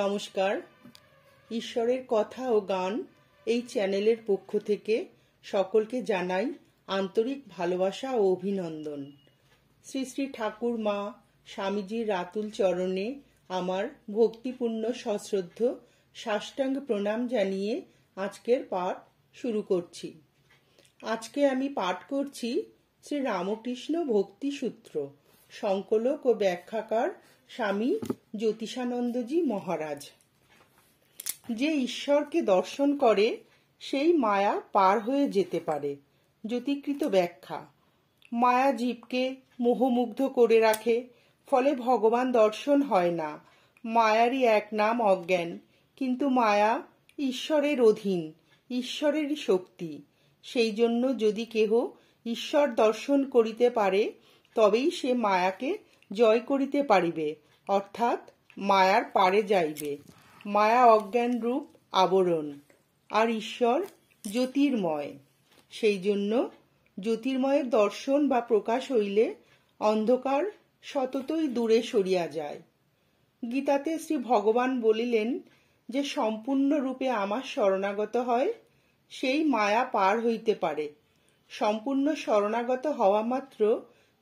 নমস্কার ঈশ্বরের কথা ও গান এই চ্যানেলের পক্ষ থেকে সকলকে জানাই আন্তরিক ভালোবাসা ও অভিনন্দন শ্রী শ্রী ঠাকুর মা স্বামীজির রাতুল চরণে আমার ভক্তিপূর্ণ সশ্রদ্ধ সাষ্টাঙ্গ প্রণাম জানিয়ে আজকের পাঠ শুরু করছি আজকে আমি পাঠ করছি শ্রী রামকৃষ্ণ ভক্তি সূত্র সংকলক ও ব্যাখ্যাকার স্বামী জ্যোতিষানন্দজি মহারাজ যে ঈশ্বরকে দর্শন করে সেই মায়া পার হয়ে যেতে পারে জ্যোতিকৃত ব্যাখ্যা মায়া জীবকে মোহমুগ্ধ করে রাখে ফলে ভগবান দর্শন হয় না মায়ারই এক নাম অজ্ঞান কিন্তু মায়া ঈশ্বরের অধীন ঈশ্বরেরই শক্তি সেই জন্য যদি কেহ ঈশ্বর দর্শন করিতে পারে তবেই সে মায়াকে জয় করিতে পারিবে অর্থাৎ মায়ার পারে যাইবে মায়া অজ্ঞান রূপ আবরণ আর ঈশ্বর জ্যোতির্ময় সেই জন্য জ্যোতির্ময়ের দর্শন বা প্রকাশ হইলে অন্ধকার সততই দূরে সরিয়া যায় গীতাতে শ্রী ভগবান বলিলেন যে সম্পূর্ণরূপে আমার শরণাগত হয় সেই মায়া পার হইতে পারে সম্পূর্ণ শরণাগত হওয়া মাত্র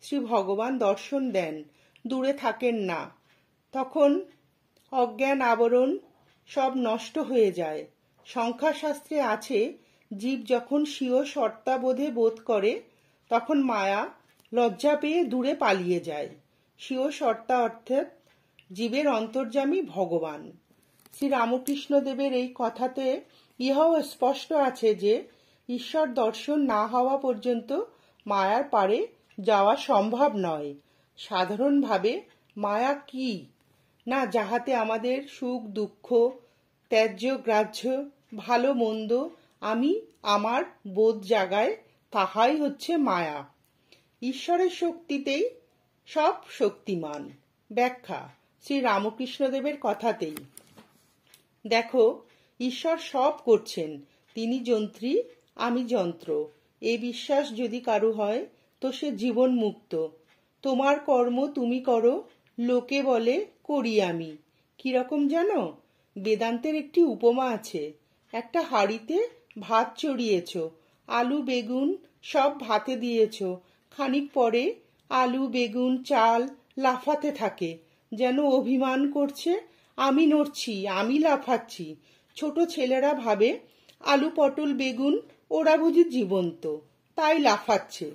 শ্রী ভগবান দর্শন দেন দূরে থাকেন না তখন অজ্ঞান আবরণ সব নষ্ট হয়ে যায় সংখ্যাশাস্ত্রে আছে জীব যখন স্বীয় সত্তাবোধে বোধ করে তখন মায়া লজ্জা পেয়ে দূরে পালিয়ে যায় স্বীয় সত্তা অর্থাৎ জীবের অন্তর্যামী ভগবান শ্রী দেবের এই কথাতে ইহাও স্পষ্ট আছে যে ঈশ্বর দর্শন না হওয়া পর্যন্ত মায়ার পারে যাওয়া সম্ভব নয় সাধারণভাবে মায়া কী না যাহাতে আমাদের সুখ দুঃখ ত্যায্য গ্রাহ্য ভালো মন্দ আমি আমার বোধ জাগায় তাহাই হচ্ছে মায়া ঈশ্বরের শক্তিতেই সব শক্তিমান ব্যাখ্যা শ্রী রামকৃষ্ণদেবের কথাতেই দেখো ঈশ্বর সব করছেন তিনি যন্ত্রী আমি যন্ত্র এই বিশ্বাস যদি কারু হয় তো সে জীবন মুক্ত তোমার কর্ম তুমি করো লোকে বলে করি আমি কিরকম জানো বেদান্তের একটি উপমা আছে একটা হাড়িতে ভাত চড়িয়েছ আলু বেগুন সব ভাতে দিয়েছ খানিক পরে আলু বেগুন চাল লাফাতে থাকে যেন অভিমান করছে আমি নড়ছি আমি লাফাচ্ছি ছোট ছেলেরা ভাবে আলু পটল বেগুন ওরা বুঝি জীবন্ত তাই লাফাচ্ছে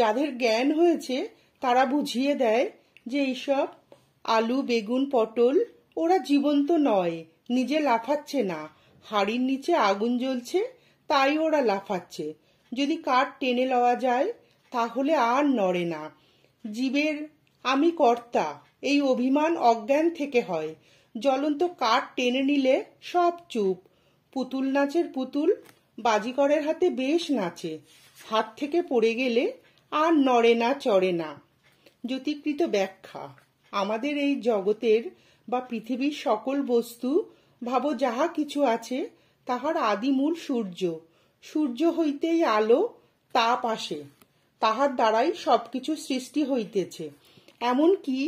যাদের জ্ঞান হয়েছে তারা বুঝিয়ে দেয় যে এইসব আলু বেগুন পটল ওরা জীবন্ত নয় নিজে লাফাচ্ছে না হাড়ির নিচে আগুন জ্বলছে তাই ওরা লাফাচ্ছে যদি কাঠ টেনে লওয়া যায় তাহলে আর নড়ে না জীবের আমি কর্তা এই অভিমান অজ্ঞান থেকে হয় জ্বলন্ত কাঠ টেনে নিলে সব চুপ পুতুল নাচের পুতুল বাজিকরের হাতে বেশ নাচে হাত থেকে পড়ে গেলে আর নড়ে না চড়ে না জ্যোতিকৃত ব্যাখ্যা আমাদের এই জগতের বা পৃথিবীর সকল বস্তু ভাব যাহা কিছু আছে তাহার আদিমূল সূর্য সূর্য হইতেই আলো তাপ আসে তাহার দ্বারাই সবকিছু সৃষ্টি হইতেছে এমন কি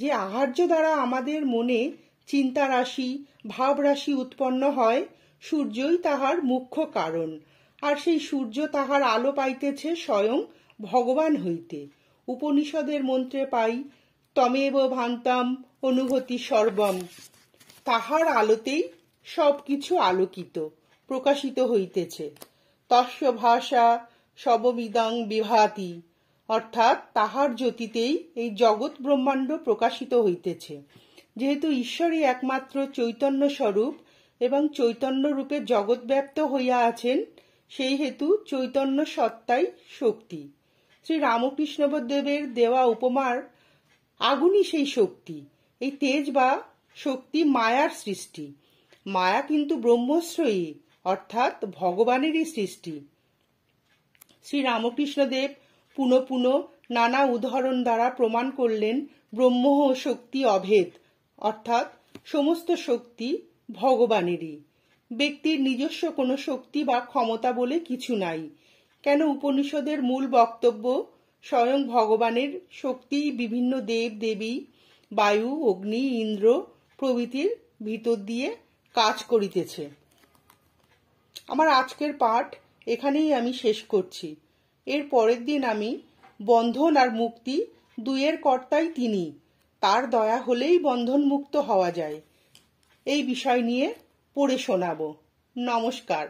যে আহার্য দ্বারা আমাদের মনে চিন্তা রাশি ভাব রাশি উৎপন্ন হয় সূর্যই তাহার মুখ্য কারণ আর সেই সূর্য তাহার আলো পাইতেছে স্বয়ং ভগবান হইতে উপনিষদের মন্ত্রে পাই তমেব ভান্তাম অনুভূতি সর্বম তাহার আলোতেই সব কিছু আলোকিত প্রকাশিত হইতেছে তস্য ভাষা সবমিদং বিভাতি অর্থাৎ তাহার জ্যোতিতেই এই জগৎ ব্রহ্মাণ্ড প্রকাশিত হইতেছে যেহেতু ঈশ্বরই একমাত্র চৈতন্য স্বরূপ এবং চৈতন্য রূপে জগৎ ব্যপ্ত হইয়া আছেন সেই হেতু চৈতন্য সত্তাই শক্তি শ্রী রামকৃষ্ণবদেবের দেওয়া উপমার আগুনই সেই শক্তি এই তেজ বা শক্তি মায়ার সৃষ্টি মায়া কিন্তু ব্রহ্মশ্রয়ী অর্থাৎ ভগবানেরই সৃষ্টি শ্রী রামকৃষ্ণদেব পুনঃ পুন নানা উদাহরণ দ্বারা প্রমাণ করলেন ব্রহ্ম শক্তি অভেদ অর্থাৎ সমস্ত শক্তি ভগবানেরই ব্যক্তির নিজস্ব কোনো শক্তি বা ক্ষমতা বলে কিছু নাই কেন উপনিষদের মূল বক্তব্য স্বয়ং ভগবানের শক্তি বিভিন্ন দেব দেবী বায়ু অগ্নি ইন্দ্র প্রভৃতির ভিতর দিয়ে কাজ করিতেছে আমার আজকের পাঠ এখানেই আমি শেষ করছি এর পরের দিন আমি বন্ধন আর মুক্তি দুইয়ের কর্তাই তিনি তার দয়া হলেই বন্ধন মুক্ত হওয়া যায় এই বিষয় নিয়ে পড়ে শোনাব নমস্কার